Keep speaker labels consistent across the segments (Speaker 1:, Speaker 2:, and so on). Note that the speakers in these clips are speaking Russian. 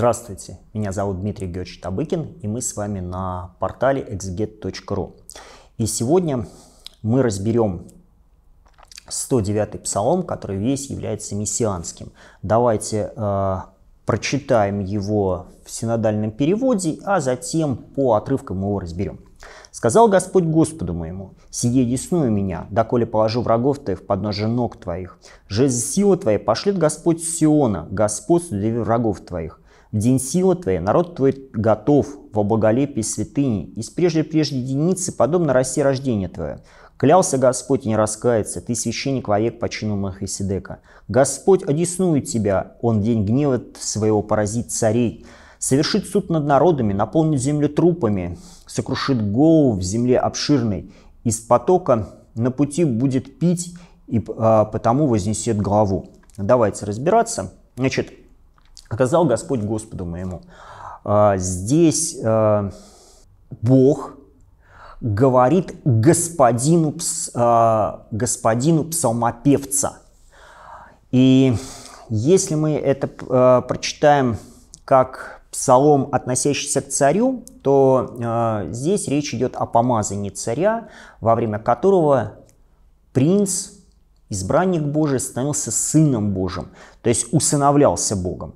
Speaker 1: Здравствуйте, меня зовут Дмитрий Георгиевич Табыкин, и мы с вами на портале exget.ru. И сегодня мы разберем 109 псалом, который весь является мессианским. Давайте э, прочитаем его в синодальном переводе, а затем по отрывкам его разберем. «Сказал Господь Господу моему, сие десную меня, доколе положу врагов твоих в подножие ног твоих. Жизнь сила твоя пошлет Господь Сиона, Господь врагов твоих. В день силы твоей народ твой готов во благолепии святыни, Из прежде прежде единицы, подобно расти рождение твое. Клялся Господь и не раскается, ты священник вовек по чину Махиседека. Господь одеснует тебя, он день гнева своего поразит царей, совершит суд над народами, наполнит землю трупами, сокрушит голову в земле обширной, из потока на пути будет пить и а, потому вознесет главу. Давайте разбираться. Значит, Сказал Господь Господу моему, «А, здесь а, Бог говорит господину, а, господину псалмопевца. И если мы это прочитаем как псалом, относящийся к царю, то здесь речь идет о помазании царя, во время которого принц, избранник Божий, становился сыном Божьим, то есть усыновлялся Богом.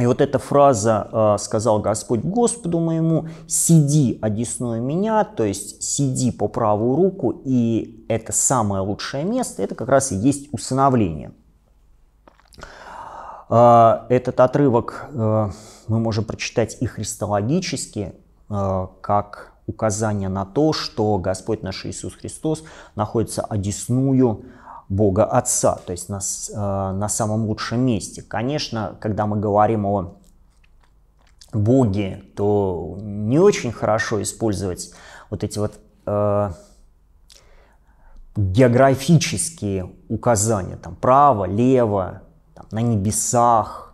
Speaker 1: И вот эта фраза э, «сказал Господь Господу моему, сиди одесную меня», то есть сиди по правую руку, и это самое лучшее место, это как раз и есть усыновление. Э, этот отрывок э, мы можем прочитать и христологически, как указание на то, что Господь наш Иисус Христос находится одесную Бога Отца, то есть на, э, на самом лучшем месте. Конечно, когда мы говорим о Боге, то не очень хорошо использовать вот эти вот э, географические указания, там право, лево, там, на небесах,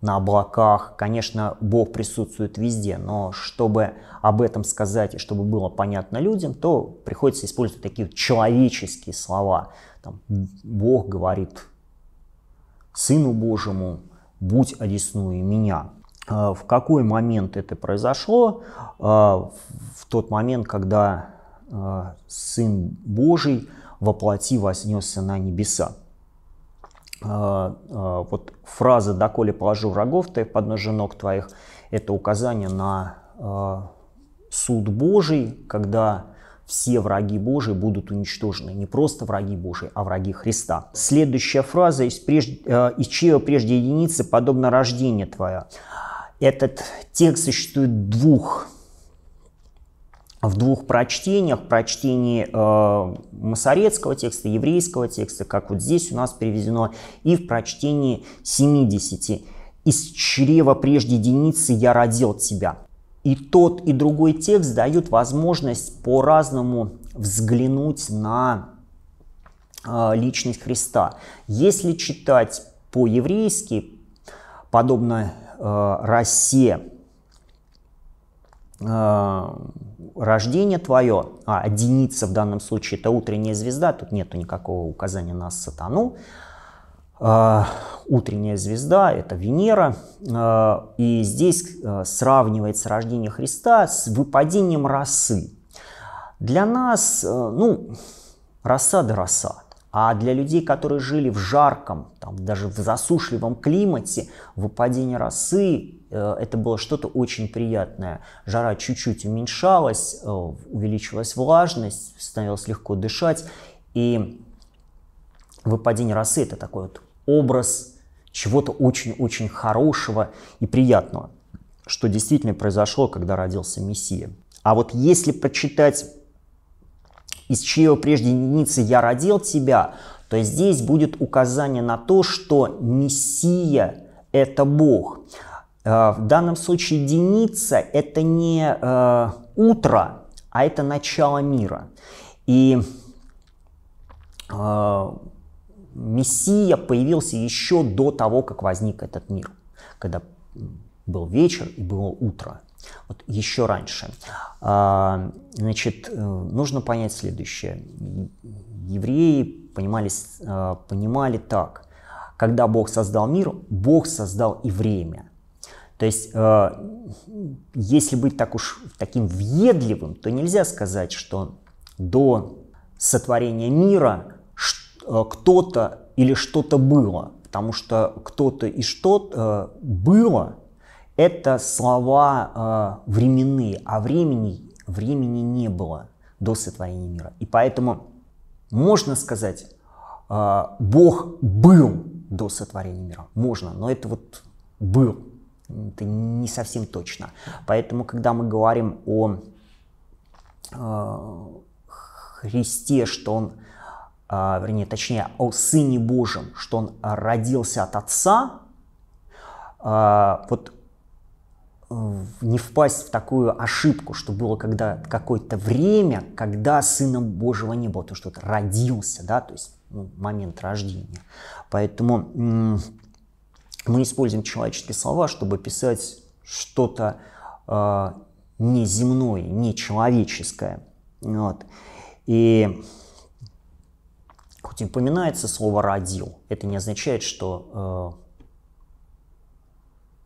Speaker 1: на облаках. Конечно, Бог присутствует везде, но чтобы об этом сказать и чтобы было понятно людям, то приходится использовать такие вот человеческие слова. Там, Бог говорит Сыну Божьему, будь одесную меня. А, в какой момент это произошло? А, в тот момент, когда а, Сын Божий воплоти вознесся на небеса. А, а, вот фраза «доколе положу врагов ты подножи ног твоих» — это указание на а, суд Божий, когда все враги Божии будут уничтожены. Не просто враги Божии, а враги Христа. Следующая фраза «Из, прежде, чьего прежде единицы подобно рождение твое». Этот текст существует двух в двух прочтениях, прочтении э, масорецкого текста, еврейского текста, как вот здесь у нас приведено, и в прочтении 70. «Из чрева прежде единицы я родил тебя». И тот, и другой текст дают возможность по-разному взглянуть на э, личность Христа. Если читать по-еврейски, подобно э, России, а, рождение твое, а единица в данном случае это утренняя звезда, тут нету никакого указания на сатану, а, утренняя звезда – это Венера, а, и здесь сравнивается рождение Христа с выпадением росы. Для нас, ну, роса да роса – а для людей, которые жили в жарком, там, даже в засушливом климате, выпадение росы э, это было что-то очень приятное. Жара чуть-чуть уменьшалась, э, увеличилась влажность, становилось легко дышать. И выпадение росы – это такой вот образ чего-то очень-очень хорошего и приятного, что действительно произошло, когда родился Мессия. А вот если прочитать из чьего прежде ницы я родил тебя, то здесь будет указание на то, что Мессия – это Бог. Э, в данном случае единица – это не э, утро, а это начало мира. И э, Мессия появился еще до того, как возник этот мир, когда был вечер и было утро. Вот еще раньше. А, значит, э, нужно понять следующее. Евреи понимали, э, понимали так. Когда Бог создал мир, Бог создал и время. То есть, э, если быть так уж таким въедливым, то нельзя сказать, что до сотворения мира кто-то или что-то было, потому что кто-то и что-то было это слова э, временные, а времени, времени не было до сотворения мира. И поэтому можно сказать, э, Бог был до сотворения мира. Можно, но это вот был. Это не совсем точно. Поэтому, когда мы говорим о э, Христе, что он, э, вернее, точнее, о Сыне Божьем, что он родился от Отца, э, вот не впасть в такую ошибку, что было когда какое-то время, когда сыном Божьего не было, то что это родился, да, то есть ну, момент рождения. Поэтому мы используем человеческие слова, чтобы писать что-то э, неземное, нечеловеческое. Вот. И хоть и упоминается слово «родил», это не означает, что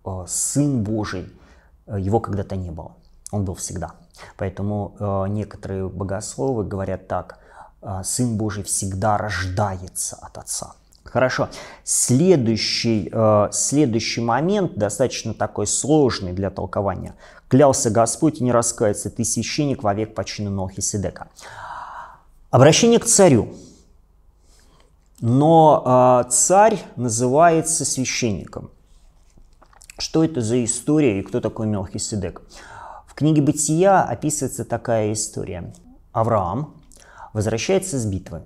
Speaker 1: э, э, Сын Божий – Э, его когда-то не было. Он был всегда. Поэтому э, некоторые богословы говорят так, «Э, Сын Божий всегда рождается от Отца. Хорошо. Следующий, следующий момент, достаточно такой сложный для толкования. «Клялся Господь и не раскается, ты священник вовек по чину Нохиседека». Обращение к царю. Но э, царь называется священником. Что это за история и кто такой Мелхиседек? В книге «Бытия» описывается такая история. Авраам возвращается с битвы.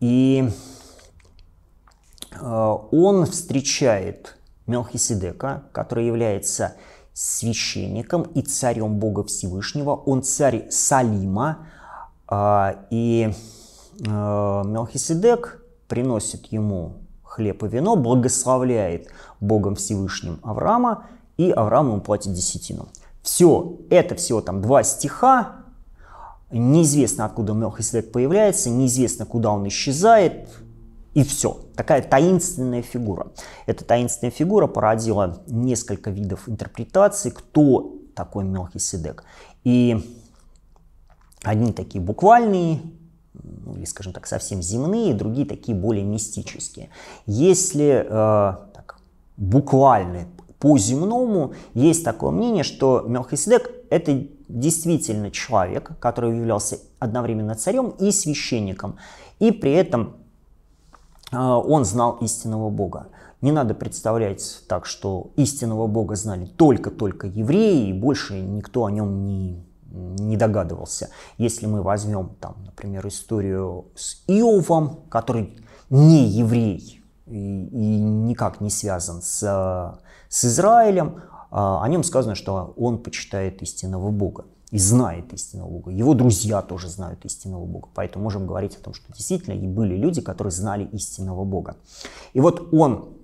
Speaker 1: И э, он встречает Мелхиседека, который является священником и царем Бога Всевышнего. Он царь Салима. Э, и э, Мелхиседек приносит ему хлеб и вино, благословляет Богом Всевышним Авраама, и Авраам ему платит десятину. Все, это всего там два стиха, неизвестно, откуда Мелхиседек появляется, неизвестно, куда он исчезает, и все. Такая таинственная фигура. Эта таинственная фигура породила несколько видов интерпретаций, кто такой Мелхиседек. И одни такие буквальные, ну, или, скажем так, совсем земные, другие такие более мистические. Если э, так, буквально по земному, есть такое мнение, что Мелхиседек – это действительно человек, который являлся одновременно царем и священником, и при этом э, он знал истинного Бога. Не надо представлять так, что истинного Бога знали только-только евреи, и больше никто о нем не не догадывался. Если мы возьмем, там, например, историю с Иовом, который не еврей и, и никак не связан с, с Израилем, а, о нем сказано, что он почитает истинного Бога и знает истинного Бога. Его друзья тоже знают истинного Бога. Поэтому можем говорить о том, что действительно и были люди, которые знали истинного Бога. И вот он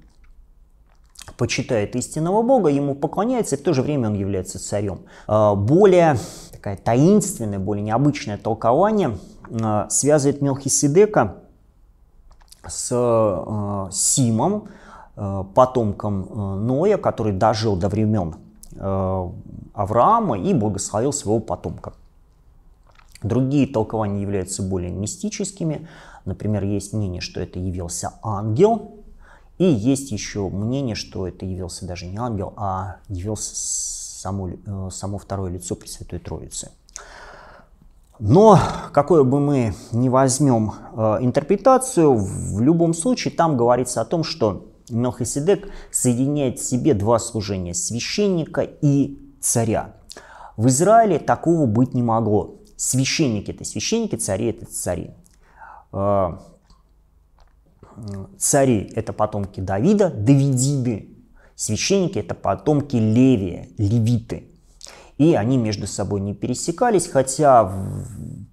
Speaker 1: почитает истинного Бога, ему поклоняется, и в то же время он является царем. А, более такая таинственное, более необычное толкование а, связывает Мелхиседека с а, Симом, потомком Ноя, который дожил до времен Авраама и благословил своего потомка. Другие толкования являются более мистическими. Например, есть мнение, что это явился ангел, и есть еще мнение, что это явился даже не ангел, а явился само, э, само второе лицо Пресвятой Троицы. Но какое бы мы ни возьмем э, интерпретацию, в любом случае там говорится о том, что Мелхиседек соединяет в себе два служения – священника и царя. В Израиле такого быть не могло. Священники – это священники, цари – это цари. Э, цари – это потомки Давида, Давидиды, священники – это потомки Левия, левиты. И они между собой не пересекались, хотя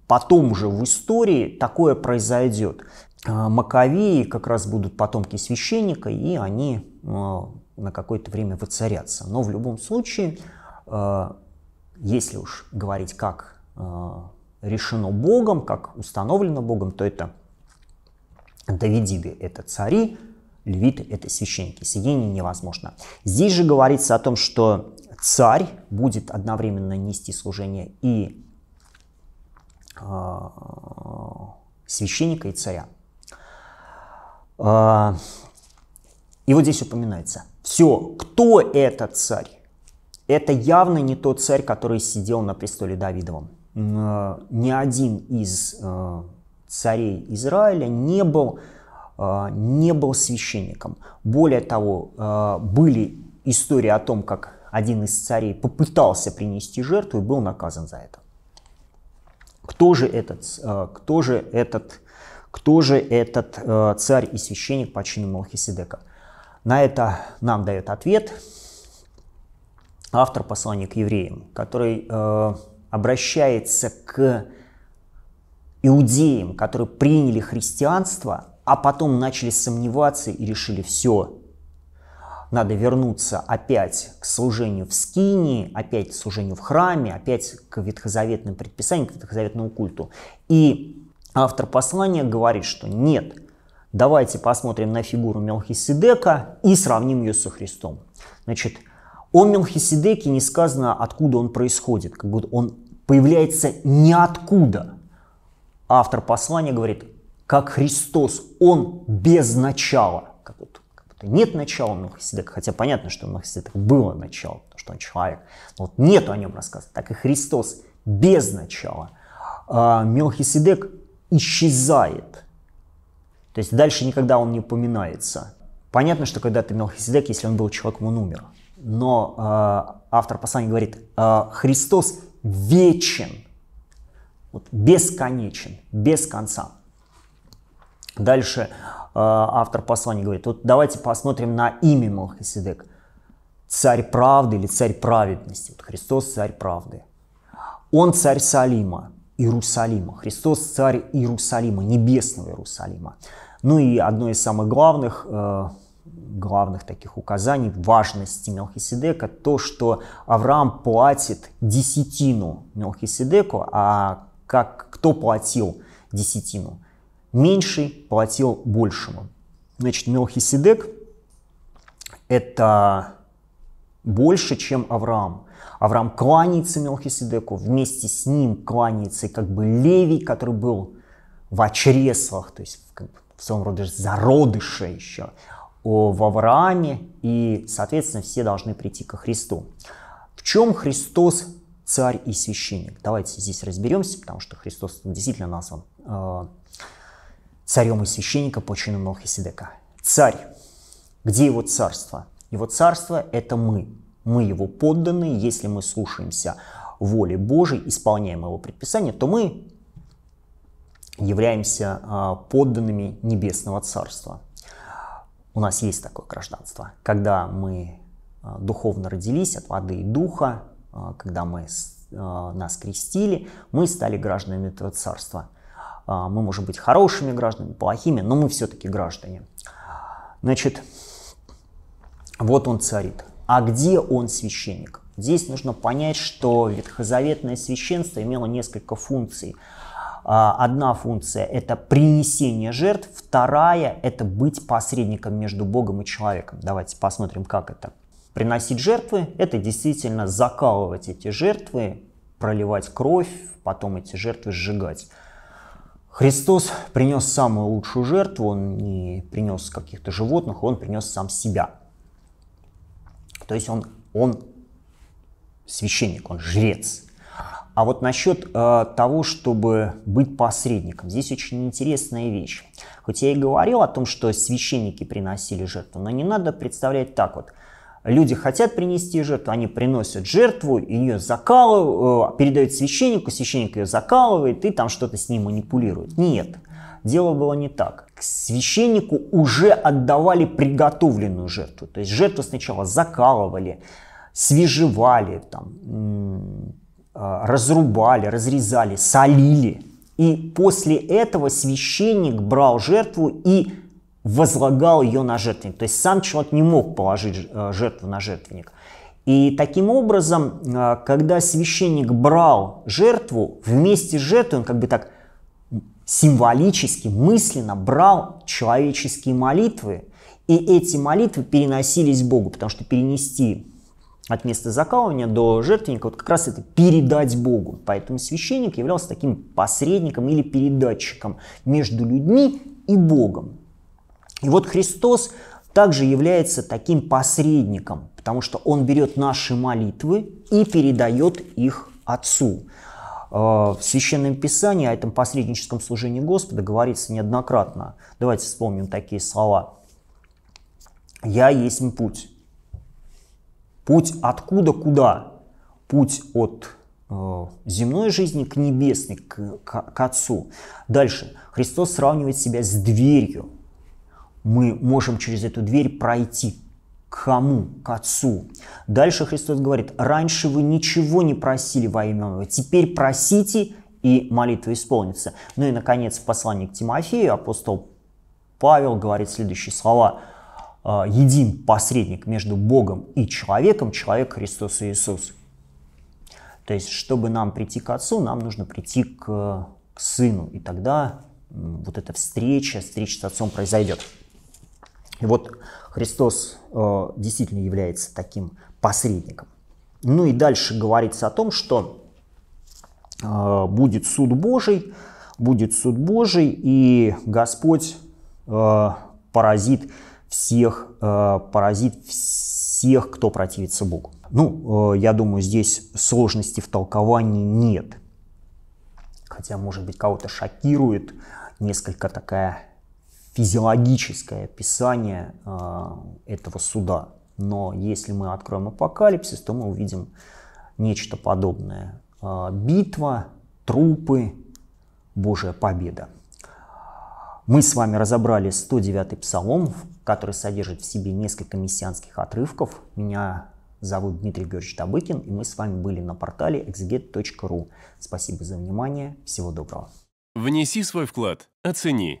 Speaker 1: потом же в истории такое произойдет. А, Маковеи как раз будут потомки священника, и они а, на какое-то время воцарятся. Но в любом случае, а, если уж говорить, как решено Богом, как установлено Богом, то это Давидиды – это цари, левиты – это священники. Соединение невозможно. Здесь же говорится о том, что царь будет одновременно нести служение и э, священника, и царя. Э, и вот здесь упоминается. Все, кто этот царь? Это явно не тот царь, который сидел на престоле Давидовом. Э, ни один из э, царей Израиля не был, а, не был священником. Более того, а, были истории о том, как один из царей попытался принести жертву и был наказан за это. Кто же этот, а, кто же этот, кто же этот царь и священник по чину Мелхиседека? На это нам дает ответ автор послания к евреям, который обращается к иудеям, которые приняли христианство, а потом начали сомневаться и решили все, надо вернуться опять к служению в Скинии, опять к служению в храме, опять к ветхозаветным предписаниям, к ветхозаветному культу. И автор послания говорит, что нет, давайте посмотрим на фигуру Мелхиседека и сравним ее со Христом. Значит, о Мелхиседеке не сказано, откуда он происходит, как будто он появляется ниоткуда автор послания говорит, как Христос, Он без начала. Как вот, как будто нет начала Мелхиседека, хотя понятно, что у Мелхиседека было начало, потому что он человек. Но вот нет о нем рассказа. Так и Христос без начала. А Мелхиседек исчезает. То есть дальше никогда он не упоминается. Понятно, что когда-то Мелхиседек, если он был человеком, он умер. Но э, автор послания говорит, э, Христос вечен вот, бесконечен, без конца. Дальше э, автор послания говорит, вот давайте посмотрим на имя Малхиседек. Царь правды или царь праведности. Вот Христос царь правды. Он царь Салима, Иерусалима. Христос царь Иерусалима, небесного Иерусалима. Ну и одно из самых главных, э, главных таких указаний важности Мелхиседека то, что Авраам платит десятину Мелхиседеку, а как, кто платил десятину. Меньший платил большему. Значит, Мелхиседек – это больше, чем Авраам. Авраам кланяется Мелхиседеку, вместе с ним кланяется как бы Левий, который был в очреслах, то есть в, в своем роде зародыше еще в Аврааме, и, соответственно, все должны прийти ко Христу. В чем Христос царь и священник. Давайте здесь разберемся, потому что Христос действительно назван э, царем и священником по чину Мелхиседека. Царь. Где его царство? Его царство – это мы. Мы его подданные, если мы слушаемся воли Божией, исполняем его предписание, то мы являемся э, подданными Небесного Царства. У нас есть такое гражданство. Когда мы э, духовно родились от воды и духа, а, когда мы, а, нас крестили, мы стали гражданами этого царства. А, мы можем быть хорошими гражданами, плохими, но мы все-таки граждане. Значит, вот он царит. А где он священник? Здесь нужно понять, что ветхозаветное священство имело несколько функций. Одна функция – это принесение жертв, вторая – это быть посредником между Богом и человеком. Давайте посмотрим, как это – Приносить жертвы – это действительно закалывать эти жертвы, проливать кровь, потом эти жертвы сжигать. Христос принес самую лучшую жертву, он не принес каких-то животных, он принес сам себя. То есть он, он священник, он жрец. А вот насчет э, того, чтобы быть посредником, здесь очень интересная вещь. Хоть я и говорил о том, что священники приносили жертву, но не надо представлять так вот – Люди хотят принести жертву, они приносят жертву, ее закалывают, э, передают священнику, священник ее закалывает и там что-то с ним манипулирует. Нет, дело было не так. К священнику уже отдавали приготовленную жертву. То есть жертву сначала закалывали, свежевали, там, э, разрубали, разрезали, солили. И после этого священник брал жертву и возлагал ее на жертвенник. То есть сам человек не мог положить э, жертву на жертвенник. И таким образом, э, когда священник брал жертву, вместе с жертвой он как бы так символически, мысленно брал человеческие молитвы, и эти молитвы переносились Богу, потому что перенести от места закалывания до жертвенника, вот как раз это передать Богу. Поэтому священник являлся таким посредником или передатчиком между людьми и Богом. И вот Христос также является таким посредником, потому что Он берет наши молитвы и передает их Отцу. Э, в Священном Писании о этом посредническом служении Господа говорится неоднократно. Давайте вспомним такие слова. «Я есть путь». Путь откуда куда? Путь от э, земной жизни к небесной, к, к, к Отцу. Дальше. Христос сравнивает себя с дверью мы можем через эту дверь пройти. К кому? К Отцу. Дальше Христос говорит, раньше вы ничего не просили во имя Моего, теперь просите, и молитва исполнится. Ну и, наконец, в послании к Тимофею апостол Павел говорит следующие слова. «Э, «Един посредник между Богом и человеком, человек Христос Иисус». То есть, чтобы нам прийти к Отцу, нам нужно прийти к, к Сыну, и тогда вот эта встреча, встреча с Отцом произойдет. И вот Христос э, действительно является таким посредником. Ну и дальше говорится о том, что э, будет суд Божий, будет суд Божий, и Господь э, поразит всех, э, поразит всех, кто противится Богу. Ну, э, я думаю, здесь сложности в толковании нет. Хотя, может быть, кого-то шокирует несколько такая физиологическое описание э, этого суда. Но если мы откроем апокалипсис, то мы увидим нечто подобное. Э, битва, трупы, Божья победа. Мы с вами разобрали 109-й псалом, который содержит в себе несколько мессианских отрывков. Меня зовут Дмитрий Георгиевич Табыкин, и мы с вами были на портале exget.ru. Спасибо за внимание, всего доброго. Внеси свой вклад, оцени